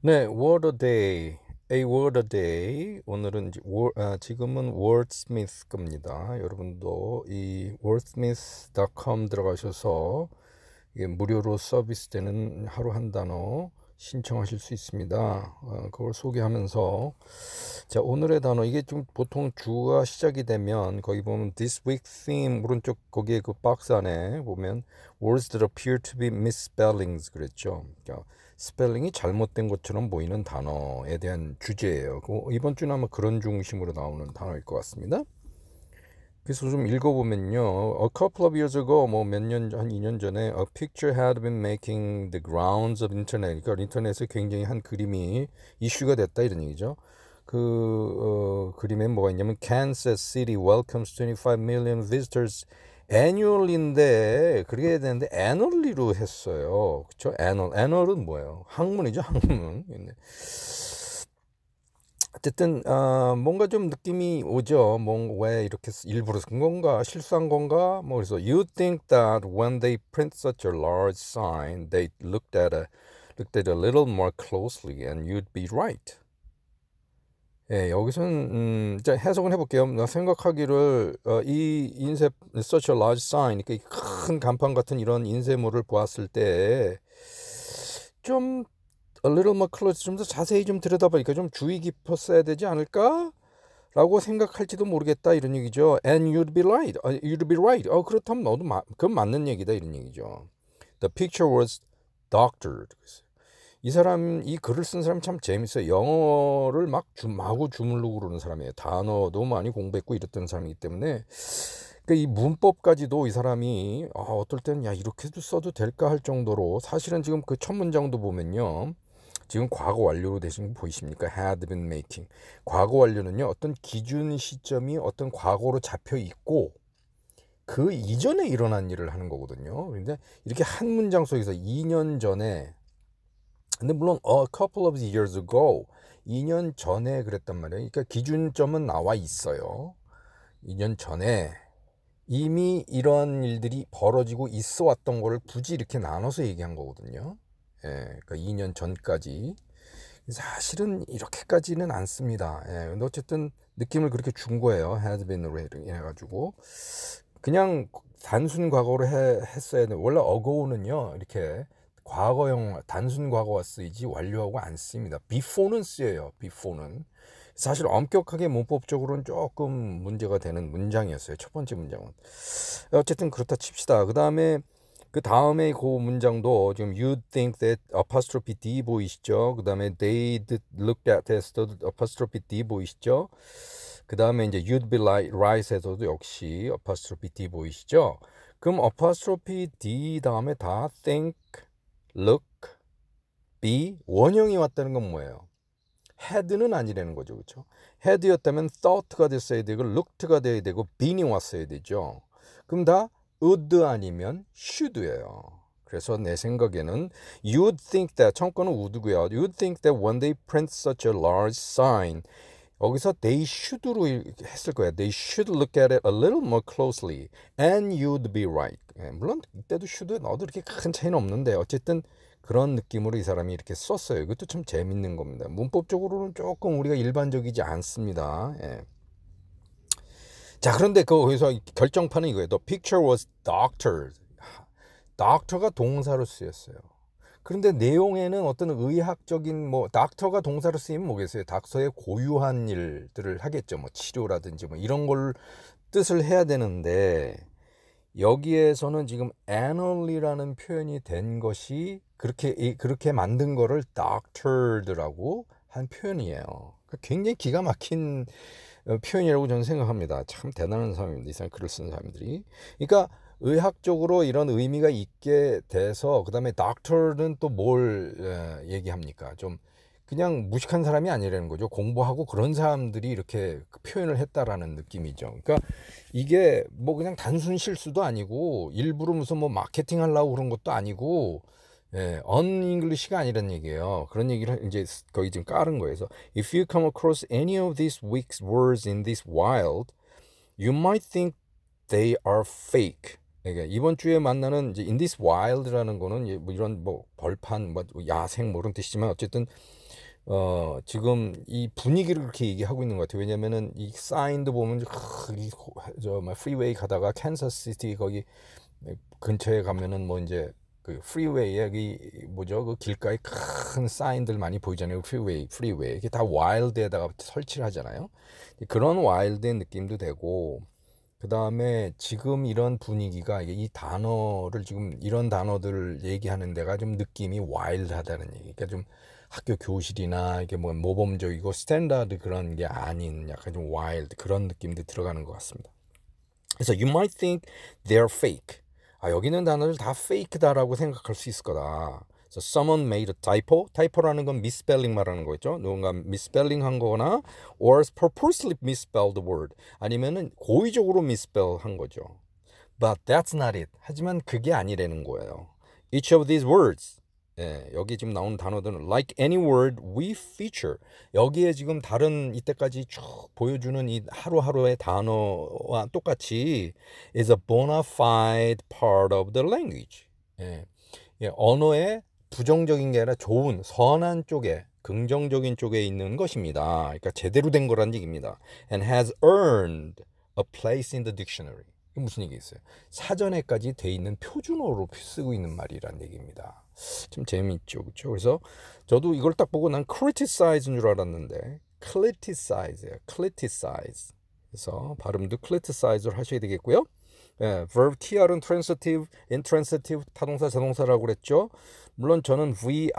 네, word a day. A word a day. 오늘은 월, 아, 지금은 월ds미스 겁니다. 여러분도 이 월dsmith.com 들어가셔서 무료로 서비스되는 하루 한 단어 신청하실 수 있습니다. 어, 그걸 소개하면서 자 오늘의 단어 이게 좀 보통 주가 시작이 되면 거기 보면 this week theme 오른쪽 거기에 그 박스 안에 보면 words that appear to be misspellings 그랬죠. 그러니까 스펠링이 잘못된 것처럼 보이는 단어에 대한 주제예요. 그 이번 주는 아마 그런 중심으로 나오는 단어일 것 같습니다. 그래서 좀 읽어보면요. A couple of years ago, 뭐 몇 년, 한 2년 전에 A picture had been making the grounds of internet. 그러니까 인터넷에 굉장히 한 그림이 이슈가 됐다 이런 얘기죠. 그 어, 그림에 뭐가 있냐면 Kansas City welcomes 25 million visitors annually인데 그렇게 해야 되는데 annually로 했어요. 그렇죠? annual. annual은 뭐예요? 학문이죠, 학문. 어쨌든 어, 뭔가 좀 느낌이 오죠. 뭔왜 이렇게 일부러 쓴 건가 실수한 건가 뭐 그래서 you think that when they print such a large sign they looked at a looked at a little more closely and you'd be right. 예, 여기서는 음, 자, 해석을 해볼게요. 생각하기를 어, 이 인쇄 such a large sign 그러니까 큰 간판 같은 이런 인쇄물을 보았을 때좀 덜리로 머클러스 좀더 자세히 좀 들여다보니까 좀 주의 깊었어야 되지 않을까? 라고 생각할지도 모르겠다 이런 얘기죠. And you'd be right. 어, you'd be right. 어 그렇다면 너도 마, 그건 맞는 얘기다 이런 얘기죠. The picture was doctored. 이 사람 이 글을 쓴 사람 참 재밌어요. 영어를 막 주, 마구 주물르고 그러는 사람이에요. 단어도 많이 공부했고 이랬던 사람이기 때문에 그이 그러니까 문법까지도 이 사람이 아, 어떨 때는 야 이렇게도 써도 될까 할 정도로 사실은 지금 그 첫 문장도 보면요. 지금 과거 완료로 되신 거 보이십니까? had been making. 과거 완료는요. 어떤 기준 시점이 어떤 과거로 잡혀 있고 그 이전에 일어난 일을 하는 거거든요. 근데 이렇게 한 문장 속에서 2년 전에 근데 물론 a couple of years ago 2년 전에 그랬단 말이에요. 그러니까 기준점은 나와 있어요. 2년 전에 이미 이런 일들이 벌어지고 있어 왔던 거를 굳이 이렇게 나눠서 얘기한 거거든요. 예, 그러니까 2년 전까지 사실은 이렇게까지는 않습니다. 예, 근데 어쨌든 느낌을 그렇게 준 거예요. has been으로 해가지고 그냥 단순 과거로 해, 했어야 돼. 원래 어거우는요 이렇게 과거형 단순 과거가 쓰이지 완료하고 안 씁니다. before는 쓰여요. before는 사실 엄격하게 문법적으로는 조금 문제가 되는 문장이었어요. 첫 번째 문장은 어쨌든 그렇다 칩시다. 그 다음에 그 다음에 그 문장도 지금 you think that apostrophe d 보이시죠? 그 다음에 they did looked at 에서도 apostrophe d 보이시죠? 그 다음에 이제 you'd be like r i g e 에서도 역시 apostrophe d 보이시죠? 그럼 apostrophe d 다음에 다 think, look, be 원형이 왔다는 건 뭐예요? 헤드는 아니라는 거죠. 그렇죠? 헤드였다면 thought가 됐어야 되고 looked가 돼야 되고 b e e n 이 왔어야 되죠. 그럼 다 would 아니면 should예요. 그래서 내 생각에는 you'd think that 청권은 would고요. You'd think that when they print such a large sign 여기서 they should로 했을 거야. They should look at it a little more closely and you'd be right. 물론 이때도 should에 넣어도 이렇게 큰 차이는 없는데 어쨌든 그런 느낌으로 이 사람이 이렇게 썼어요. 이것도 참 재밌는 겁니다. 문법적으로는 조금 우리가 일반적이지 않습니다. 예. 자, 그런데 그 거기서 결정판은 이거예요. The picture was doctored. doctor가 동사로 쓰였어요. 그런데 내용에는 어떤 의학적인 뭐 닥터가 동사로 쓰이면 뭐겠어요? 닥터의 고유한 일들을 하겠죠. 뭐 치료라든지 뭐 이런 걸 뜻을 해야 되는데 여기에서는 지금 anally라는 표현이 된 것이 그렇게 그렇게 만든 거를 doctored라고 한 표현이에요. 그러니까 굉장히 기가 막힌 어, 표현이라고 저는 생각합니다. 참 대단한 사람입니다. 이 사람 글을 쓰는 사람들이. 그러니까 의학적으로 이런 의미가 있게 돼서 그다음에 닥터는 또 뭘 얘기합니까? 좀 그냥 무식한 사람이 아니라는 거죠. 공부하고 그런 사람들이 이렇게 그 표현을 했다라는 느낌이죠. 그러니까 이게 뭐 그냥 단순 실수도 아니고 일부러 무슨 뭐 마케팅 하려고 그런 것도 아니고 예, u n 글리 g 가 아니란 얘기예요. 그런 얘기를 이제 거기 지금 깔은 거예요. if you come across any of these weak words in this wild, you might think they are fake. 그러니까 이번 주에 만나는 이제 in this wild라는 거는 뭐 이런 뭐 벌판 뭐 야생 뭐 이런 뜻이지만 어쨌든 어 지금 이 분위기를 그렇게 얘기하고 있는 것 같아요. 왜냐면은 이 사인도 보면 저 프리웨이 뭐 가다가 캔서시티 거기 네, 근처에 가면은 뭐 이제 그 프리웨이에 그 뭐죠 그 길가에 큰 사인들 많이 보이잖아요 프리웨이 프리웨이 이게 다 와일드에다가 설치를 하잖아요 그런 와일드의 느낌도 되고 그 다음에 지금 이런 분위기가 이 단어를 지금 이런 단어들을 얘기하는 데가 좀 느낌이 와일드하다는 얘기 그러니까 좀 학교 교실이나 이게 뭐 모범적이고 스탠다드 그런 게 아닌 약간 좀 와일드 그런 느낌도 들어가는 것 같습니다 그래서 you might think they're fake 아, 여기는 단어를 다 페이크다라고 생각할 수 있을 거다. So someone made a typo. typo라는 건 미스펠링 말하는 거겠죠. 누군가 미스펠링 한 거나 or purposely misspelled the word. 아니면은 고의적으로 미스펠 한 거죠. But that's not it. 하지만 그게 아니라는 거예요. Each of these words 예, 여기 지금 나온 단어들은 like any word we feature 여기에 지금 다른 이때까지 쭉 보여주는 이 하루하루의 단어와 똑같이 is a bona fide part of the language 예, 예, 언어의 부정적인 게 아니라 좋은 선한 쪽에 긍정적인 쪽에 있는 것입니다. 그러니까 제대로 된 거란 얘기입니다. and has earned a place in the dictionary 무슨 얘기겠어요? 사전에까지 돼 있는 표준어로 쓰고 있는 말이란 얘기입니다. 참 재미있죠. 그렇죠? 그래서 저도 이걸 딱 보고 난 criticize인 줄 알았는데 criticize예요. criticize. 그래서 발음도 criticize를 하셔야 되겠고요. 예, verb tr은 transitive, intransitive 타동사, 자동사라고 그랬죠. 물론 저는 vi,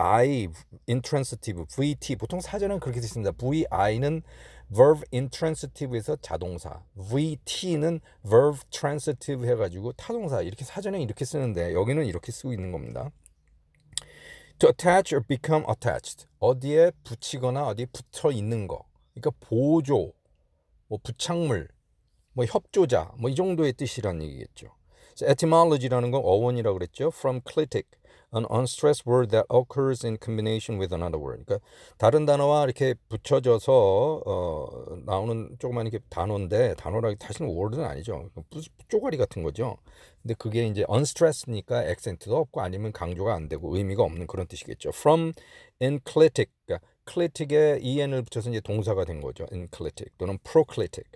intransitive, vt 보통 사전은 그렇게 쓰습니다. vi는 verb intransitive에서 자동사, vt는 verb transitive 해가지고 타동사 이렇게 사전에 이렇게 쓰는데 여기는 이렇게 쓰고 있는 겁니다. to attach or become attached. 어디에 붙이거나 어디 붙어 있는 거. 그러니까 보조, 뭐 부착물, 뭐 협조자, 뭐 이 정도의 뜻이란 얘기겠죠. etymology라는 건 어원이라고 그랬죠. from clitic, an unstressed word that occurs in combination with another word. 그러니까 다른 단어와 이렇게 붙여져서 어, 나오는 조그만 이렇게 단어인데 단어라기 사실은 word는 아니죠. 쪼가리 같은 거죠. 근데 그게 이제 unstressed니까 액센트도 없고 아니면 강조가 안 되고 의미가 없는 그런 뜻이겠죠. From enclitic, 그러니까 clitic에 en을 붙여서 이제 동사가 된 거죠. enclitic 또는 proclitic.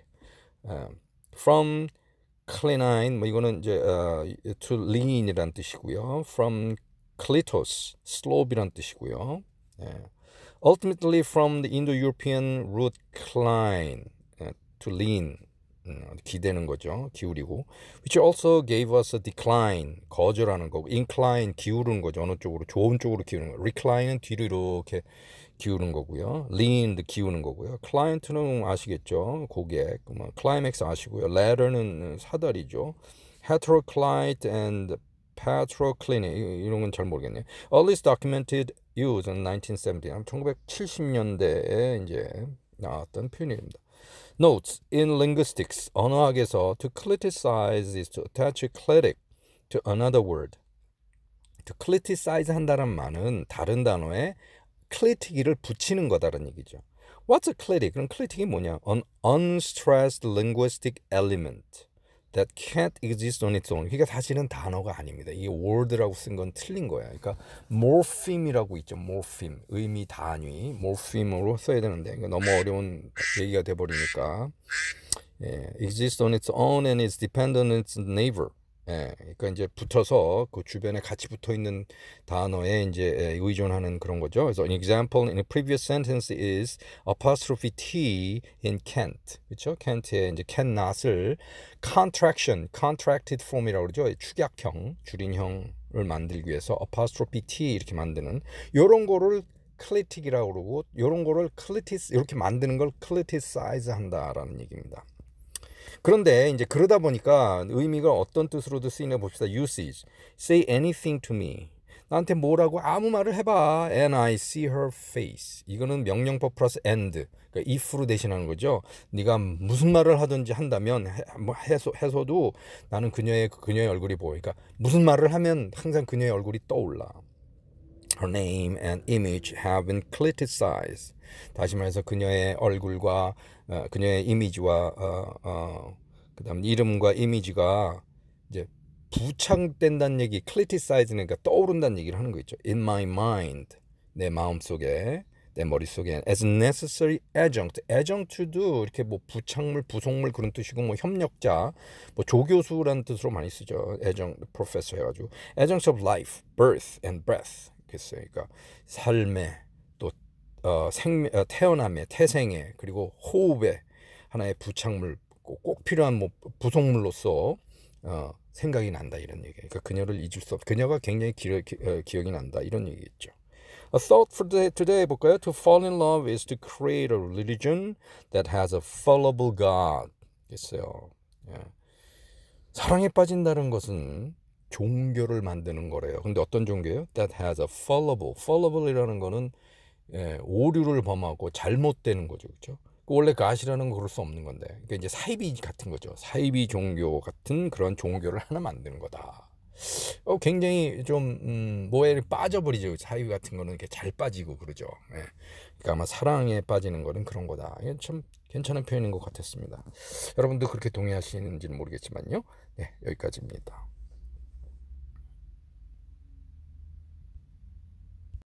Um, from cleanine 뭐 이거는 이제 uh, to lean이란 뜻이고요. from clitos, slope이란 뜻이고요. 예. Ultimately from the Indo-European root cline to lean 음, 기대는 거죠. 기울이고 which also gave us a decline 거절하는 거고 incline 기울은 거죠. 어느 쪽으로 좋은 쪽으로 기우는 거. recline은 뒤로 이렇게 기우는 거고요. lean 기우는 거고요. client는 아시겠죠. 고객. climax 아시고요. ladder는 사다리죠. heteroclite and Patroclini 이런 건 잘 모르겠네요. Earliest documented use는 1970, 1970년대에 이제 나왔던 표현입니다. Notes in linguistics 언어학에서 to criticize is to attach a critic to another word. to criticize 한다는 말은 다른 단어에 critic를 붙이는 거다라는 얘기죠. What's a critic? 그럼 critic이 뭐냐? An unstressed linguistic element. that can't exist on its own. 그러니까 사실은 단어가 아닙니다. 이 word라고 쓴 건 틀린 거야. 그러니까 morpheme이라고 있죠. morpheme 의미 단위 morpheme으로 써야 되는데 너무 어려운 얘기가 돼 버리니까 예, exist on its own and is dependent on its neighbor. 예, 그러니까 이제 붙어서 그 주변에 같이 붙어 있는 단어에 이제 예, 의존하는 그런 거죠. 그래서 an example in a previous sentence is apostrophe t in can't. 그렇죠? can't에 이제 cannot을 contraction, contracted form이라고 그러죠. 축약형, 줄인형을 만들기 위해서 apostrophe t 이렇게 만드는 요런 거를 클리틱이라고 그러고 요런 거를 클리티스 이렇게 만드는 걸 클리티사이즈 한다라는 얘기입니다. 그런데 이제 그러다 보니까 의미가 어떤 뜻으로도 쓰이나 봅시다. usage. say anything to me. 나한테 뭐라고 아무 말을 해봐. And I see her face. 이거는 명령법 플러스 and. 그러니까 if로 대신하는 거죠. 네가 무슨 말을 하든지 한다면 뭐 해서 해서도 나는 그녀의 그녀의 얼굴이 보여. 그러니까 무슨 말을 하면 항상 그녀의 얼굴이 떠올라. Her name and image have been criticized. 다시 말해서 그녀의 얼굴과 어, 그녀의 이미지와 어, 어, 그다음 이름과 이미지가 이제 부착된다는 얘기, 클리티사이즈는 그러니까 떠오른다는 얘기를 하는 거 있죠. In my mind, 내 마음 속에, 내 머릿 속에 as necessary adjunct, adjunct도 이렇게 뭐 부착물, 부속물 그런 뜻이고 뭐 협력자, 뭐 조교수라는 뜻으로 많이 쓰죠. adjunct professor 해가지고 adjunct of life, birth and breath. 그러니까 삶의 어, 생, 어, 태어남에 태생에 그리고 호흡에 하나의 부착물 꼭, 필요한 뭐 부속물로서 어, 생각이 난다 이런 얘기. 그러니까 그녀를 잊을 수 없. 그녀가 굉장히 기, 기, 어, 기억이 난다 이런 얘기겠죠. A thought for today, today 볼까요? To fall in love is to create a religion that has a fallible God. 있어요. 예. 사랑에 빠진다는 것은 종교를 만드는 거래요. 근데 어떤 종교예요? That has a fallible. fallible이라는 거는 예, 오류를 범하고 잘못되는 거죠. 그렇죠? 그 원래 가시라는 그 건 그럴 수 없는 건데. 그러니까 이제 사이비 같은 거죠. 사이비 종교 같은 그런 종교를 하나 만드는 거다. 어, 굉장히 좀, 음, 뭐에 빠져버리죠. 그 사이비 같은 거는 이렇게 잘 빠지고 그러죠. 예. 그러니까 아마 사랑에 빠지는 거는 그런 거다. 이게 참 괜찮은 표현인 것 같았습니다. 여러분도 그렇게 동의하시는지는 모르겠지만요. 예, 여기까지입니다.